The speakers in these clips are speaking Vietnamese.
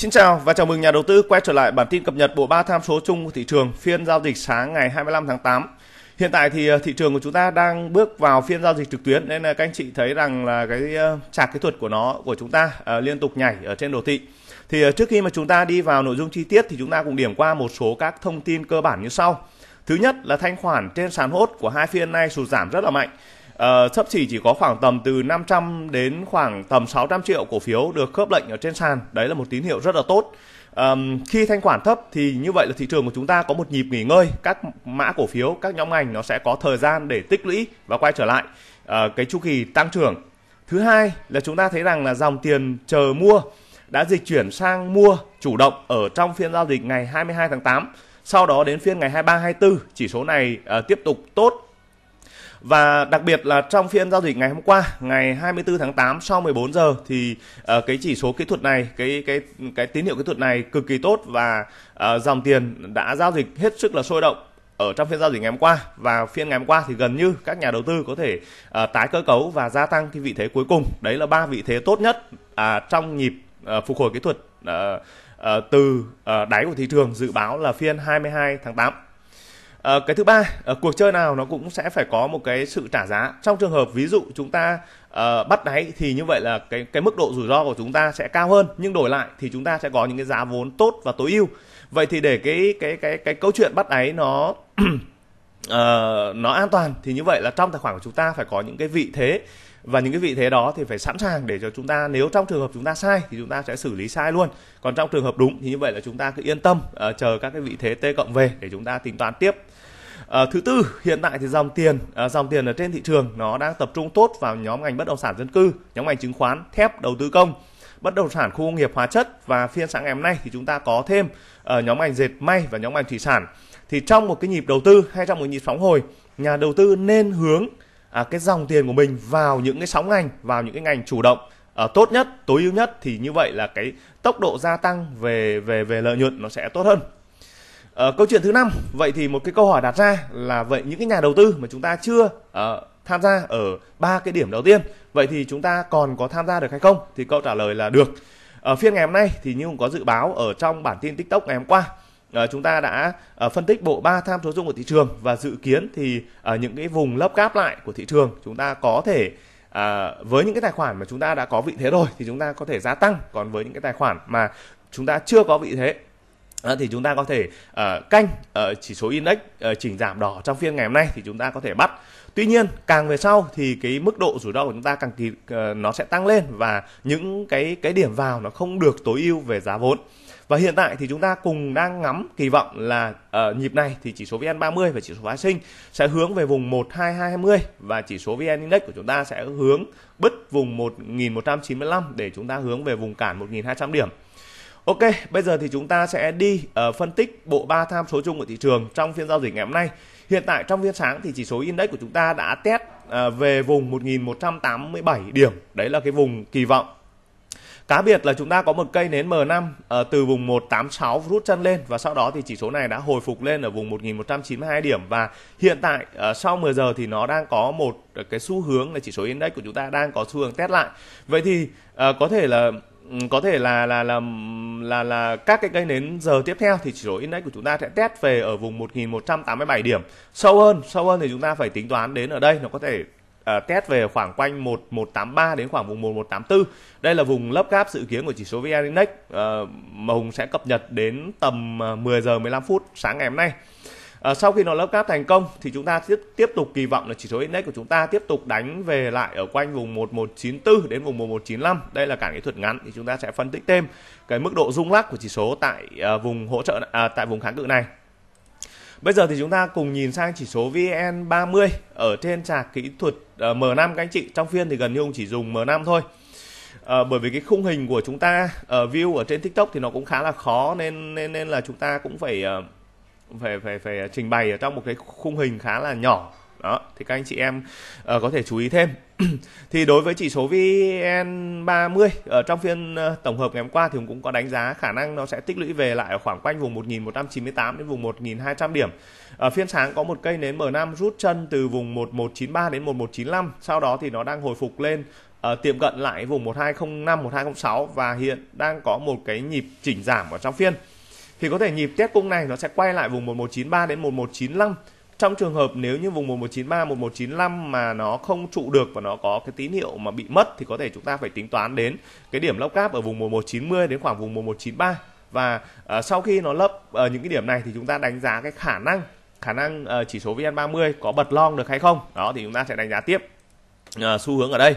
Xin chào và chào mừng nhà đầu tư quay trở lại bản tin cập nhật bộ ba tham số chung của thị trường phiên giao dịch sáng ngày 25 tháng 8. Hiện tại thì ờ, thị trường của chúng ta đang bước vào phiên giao dịch trực tuyến nên là ờ, các anh chị thấy rằng là cái ờ, chart kỹ thuật của nó của chúng ta liên tục nhảy ở trên đồ thị. Thì trước khi mà chúng ta đi vào nội dung chi tiết thì chúng ta cũng điểm qua một số các thông tin cơ bản như sau. Thứ nhất là thanh khoản trên sàn hốt của hai phiên nay sụt giảm rất là mạnh uh, ờ, sấp xỉ chỉ có khoảng tầm từ 500 đến khoảng tầm 600 triệu cổ phiếu được khớp lệnh ở trên sàn đấy là một tín hiệu rất là tốt um, khi thanh khoản thấp thì như vậy là thị trường của chúng ta có một nhịp nghỉ ngơi các mã cổ phiếu các nhóm ngành nó sẽ có thời gian để tích lũy và quay trở lại uh, cái chu kỳ tăng trưởng thứ hai là chúng ta thấy rằng là dòng tiền chờ mua đã dịch chuyển sang mua chủ động ở trong phiên giao dịch ngày 22 tháng 8 sau đó đến phiên ngày 23 24 chỉ số này uh, tiếp tục tốt và đặc biệt là trong phiên giao dịch ngày hôm qua, ngày 24 tháng 8 sau 14 giờ thì uh, cái chỉ số kỹ thuật này, cái cái cái tín hiệu kỹ thuật này cực kỳ tốt và uh, dòng tiền đã giao dịch hết sức là sôi động ở trong phiên giao dịch ngày hôm qua và phiên ngày hôm qua thì gần như các nhà đầu tư có thể uh, tái cơ cấu và gia tăng cái vị thế cuối cùng. Đấy là ba vị thế tốt nhất à, trong nhịp uh, phục hồi kỹ thuật uh, uh, từ uh, đáy của thị trường dự báo là phiên 22 tháng 8. À, cái thứ ba, à, cuộc chơi nào nó cũng sẽ phải có một cái sự trả giá. Trong trường hợp ví dụ chúng ta à, bắt đáy thì như vậy là cái cái mức độ rủi ro của chúng ta sẽ cao hơn, nhưng đổi lại thì chúng ta sẽ có những cái giá vốn tốt và tối ưu. Vậy thì để cái cái cái cái câu chuyện bắt đáy nó uh, nó an toàn thì như vậy là trong tài khoản của chúng ta phải có những cái vị thế và những cái vị thế đó thì phải sẵn sàng để cho chúng ta nếu trong trường hợp chúng ta sai thì chúng ta sẽ xử lý sai luôn còn trong trường hợp đúng thì như vậy là chúng ta cứ yên tâm uh, chờ các cái vị thế t cộng về để chúng ta tính toán tiếp À, thứ tư, hiện tại thì dòng tiền à, dòng tiền ở trên thị trường nó đang tập trung tốt vào nhóm ngành bất động sản dân cư, nhóm ngành chứng khoán, thép, đầu tư công, bất động sản khu công nghiệp hóa chất và phiên sáng ngày hôm nay thì chúng ta có thêm ở ờ, nhóm ngành dệt may và nhóm ngành thủy sản. Thì trong một cái nhịp đầu tư hay trong một nhịp sóng hồi, nhà đầu tư nên hướng à, cái dòng tiền của mình vào những cái sóng ngành, vào những cái ngành chủ động à, tốt nhất, tối ưu nhất thì như vậy là cái tốc độ gia tăng về về về lợi nhuận nó sẽ tốt hơn. Ờ, câu chuyện thứ năm vậy thì một cái câu hỏi đặt ra là vậy những cái nhà đầu tư mà chúng ta chưa uh, tham gia ở ba cái điểm đầu tiên vậy thì chúng ta còn có tham gia được hay không thì câu trả lời là được ở ờ, phiên ngày hôm nay thì như cũng có dự báo ở trong bản tin tiktok ngày hôm qua uh, chúng ta đã uh, phân tích bộ ba tham số chung của thị trường và dự kiến thì ở uh, những cái vùng lấp gáp lại của thị trường chúng ta có thể À, với những cái tài khoản mà chúng ta đã có vị thế rồi thì chúng ta có thể gia tăng còn với những cái tài khoản mà chúng ta chưa có vị thế Ờ, thì chúng ta có thể uh, canh uh, chỉ số index uh, chỉnh giảm đỏ trong phiên ngày hôm nay thì chúng ta có thể bắt tuy nhiên càng về sau thì cái mức độ rủi ro của chúng ta càng kỳ, uh, nó sẽ tăng lên và những cái cái điểm vào nó không được tối ưu về giá vốn và hiện tại thì chúng ta cùng đang ngắm kỳ vọng là uh, nhịp này thì chỉ số VN30 và chỉ số phái sinh sẽ hướng về vùng 1220 và chỉ số VN Index của chúng ta sẽ hướng bứt vùng 1195 để chúng ta hướng về vùng cản 1200 điểm. Ok, bây giờ thì chúng ta sẽ đi uh, phân tích bộ ba tham số chung của thị trường trong phiên giao dịch ngày hôm nay. Hiện tại trong phiên sáng thì chỉ số index của chúng ta đã test uh, về vùng 1187 điểm. Đấy là cái vùng kỳ vọng. Cá biệt là chúng ta có một cây nến M5 uh, ờ, từ vùng 186 rút chân lên và sau đó thì chỉ số này đã hồi phục lên ở vùng 1192 điểm và hiện tại uh, sau 10 giờ thì nó đang có một cái xu hướng là chỉ số index của chúng ta đang có xu hướng test lại. Vậy thì uh, có thể là Ừ, có thể là là là là là các cái cây nến giờ tiếp theo thì chỉ số index của chúng ta sẽ test về ở vùng 1187 điểm. Sâu hơn, sâu hơn thì chúng ta phải tính toán đến ở đây nó có thể uh, test về khoảng quanh 1183 đến khoảng vùng 1184. Đây là vùng lấp gáp dự kiến của chỉ số VN Index uh, mà Hùng sẽ cập nhật đến tầm 10 ờ, giờ 15 phút sáng ngày hôm nay. À, sau khi nó lớp cáp thành công thì chúng ta tiếp tiếp tục kỳ vọng là chỉ số index của chúng ta tiếp tục đánh về lại ở quanh vùng 1194 đến vùng 1195. Đây là cản kỹ thuật ngắn thì chúng ta sẽ phân tích thêm cái mức độ rung lắc của chỉ số tại à, vùng hỗ trợ à, tại vùng kháng cự này. Bây giờ thì chúng ta cùng nhìn sang chỉ số VN30 ở trên trạc kỹ thuật à, ờ, M5 các anh chị. Trong phiên thì gần như ông chỉ dùng M5 thôi. À, bởi vì cái khung hình của chúng ta ở view ở trên TikTok thì nó cũng khá là khó nên nên nên là chúng ta cũng phải à, phải phải phải à, trình bày ở trong một cái khung hình khá là nhỏ đó thì các anh chị em uh, có thể chú ý thêm thì đối với chỉ số VN30 ở trong phiên ờ, tổng hợp ngày hôm qua thì cũng có đánh giá khả năng nó sẽ tích lũy về lại ở khoảng quanh vùng 1198 đến vùng 1200 điểm. Ở phiên sáng có một cây nến M5 rút chân từ vùng 1193 đến 1195, sau đó thì nó đang hồi phục lên uh, tiệm cận lại vùng 1205 1206 và hiện đang có một cái nhịp chỉnh giảm ở trong phiên thì có thể nhịp test cung này nó sẽ quay lại vùng 1193 đến 1195 trong trường hợp nếu như vùng 1193 1195 mà nó không trụ được và nó có cái tín hiệu mà bị mất thì có thể chúng ta phải tính toán đến cái điểm lốc cáp ở vùng 1190 đến khoảng vùng 1193 và uh, sau khi nó lấp ở ờ, uh, những cái điểm này thì chúng ta đánh giá cái khả năng khả năng uh, chỉ số VN30 có bật long được hay không. Đó thì chúng ta sẽ đánh giá tiếp uh, xu hướng ở đây.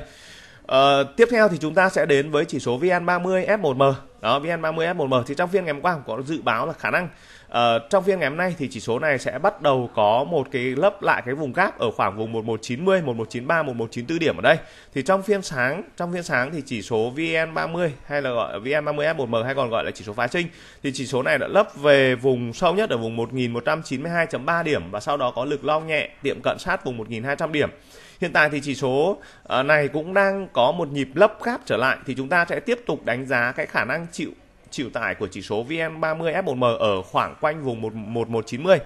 Uh, tiếp theo thì chúng ta sẽ đến với chỉ số VN30 F1M đó vn 30 f 1 m thì trong phiên ngày hôm qua cũng có dự báo là khả năng À, trong phiên ngày hôm nay thì chỉ số này sẽ bắt đầu có một cái lấp lại cái vùng gap ở khoảng vùng 1190, 1193, 1194 điểm ở đây. Thì trong phiên sáng, trong phiên sáng thì chỉ số VN30 hay là gọi vn 30 f 1 m hay còn gọi là chỉ số phá sinh thì chỉ số này đã lấp về vùng sâu nhất ở vùng 1192.3 điểm và sau đó có lực long nhẹ tiệm cận sát vùng 1200 điểm. Hiện tại thì chỉ số ờ, này cũng đang có một nhịp lấp gáp trở lại thì chúng ta sẽ tiếp tục đánh giá cái khả năng chịu chịu tải của chỉ số VN30F1M ở khoảng quanh vùng 1190.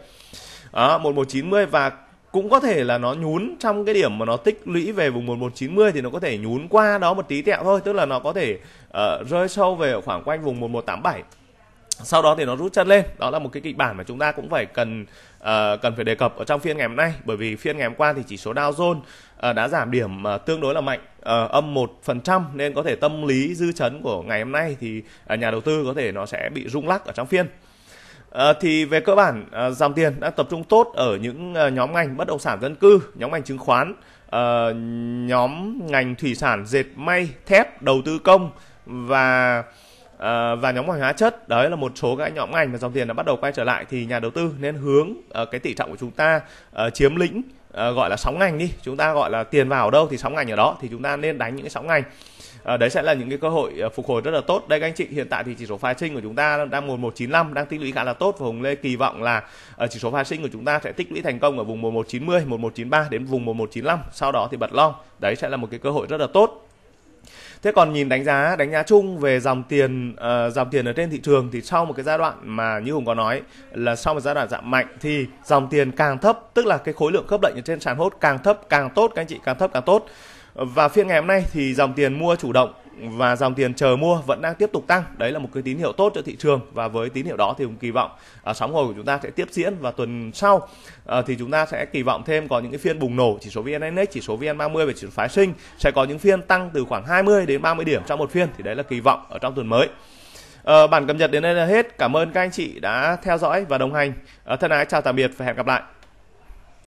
Đó, 1190 và cũng có thể là nó nhún trong cái điểm mà nó tích lũy về vùng 1190 thì nó có thể nhún qua đó một tí tẹo thôi, tức là nó có thể uh, rơi sâu về khoảng quanh vùng 1187 sau đó thì nó rút chân lên đó là một cái kịch bản mà chúng ta cũng phải cần uh, cần phải đề cập ở trong phiên ngày hôm nay bởi vì phiên ngày hôm qua thì chỉ số Dow Jones uh, đã giảm điểm uh, tương đối là mạnh uh, âm một phần trăm nên có thể tâm lý dư chấn của ngày hôm nay thì uh, nhà đầu tư có thể nó sẽ bị rung lắc ở trong phiên À, thì về cơ bản à, dòng tiền đã tập trung tốt ở những à, nhóm ngành bất động sản dân cư, nhóm ngành chứng khoán, à, nhóm ngành thủy sản, dệt may, thép, đầu tư công và Ờ, và nhóm hàng hóa chất đấy là một số các nhóm ngành mà dòng tiền đã bắt đầu quay trở lại thì nhà đầu tư nên hướng ờ, cái tỷ trọng của chúng ta ờ, chiếm lĩnh gọi là sóng ngành đi chúng ta gọi là tiền vào đâu thì sóng ngành ở đó thì chúng ta nên đánh những cái sóng ngành đấy sẽ là những cái cơ hội phục hồi rất là tốt đây các anh chị hiện tại thì chỉ số phái sinh của chúng ta đang một một chín năm đang tích lũy khá là tốt và Hùng Lê kỳ vọng là chỉ số phái sinh của chúng ta sẽ tích lũy thành công ở vùng một một một một chín mươi chín ba đến vùng một một 1195 sau đó thì bật long đấy sẽ là một cái cơ hội rất là tốt thế còn nhìn đánh giá đánh giá chung về dòng tiền uh, dòng tiền ở trên thị trường thì sau một cái giai đoạn mà như hùng có nói là sau một giai đoạn giảm mạnh thì dòng tiền càng thấp tức là cái khối lượng khớp lệnh ở trên sàn hốt càng thấp càng tốt các anh chị càng thấp càng tốt và phiên ngày hôm nay thì dòng tiền mua chủ động và dòng tiền chờ mua vẫn đang tiếp tục tăng đấy là một cái tín hiệu tốt cho thị trường và với tín hiệu đó thì cũng kỳ vọng à, sóng hồi của chúng ta sẽ tiếp diễn và tuần sau à, thì chúng ta sẽ kỳ vọng thêm có những cái phiên bùng nổ chỉ số vn index chỉ số vn 30 và chỉ số phái sinh sẽ có những phiên tăng từ khoảng 20 đến 30 điểm trong một phiên thì đấy là kỳ vọng ở trong tuần mới à, bản cập nhật đến đây là hết cảm ơn các anh chị đã theo dõi và đồng hành à, thân ái chào tạm biệt và hẹn gặp lại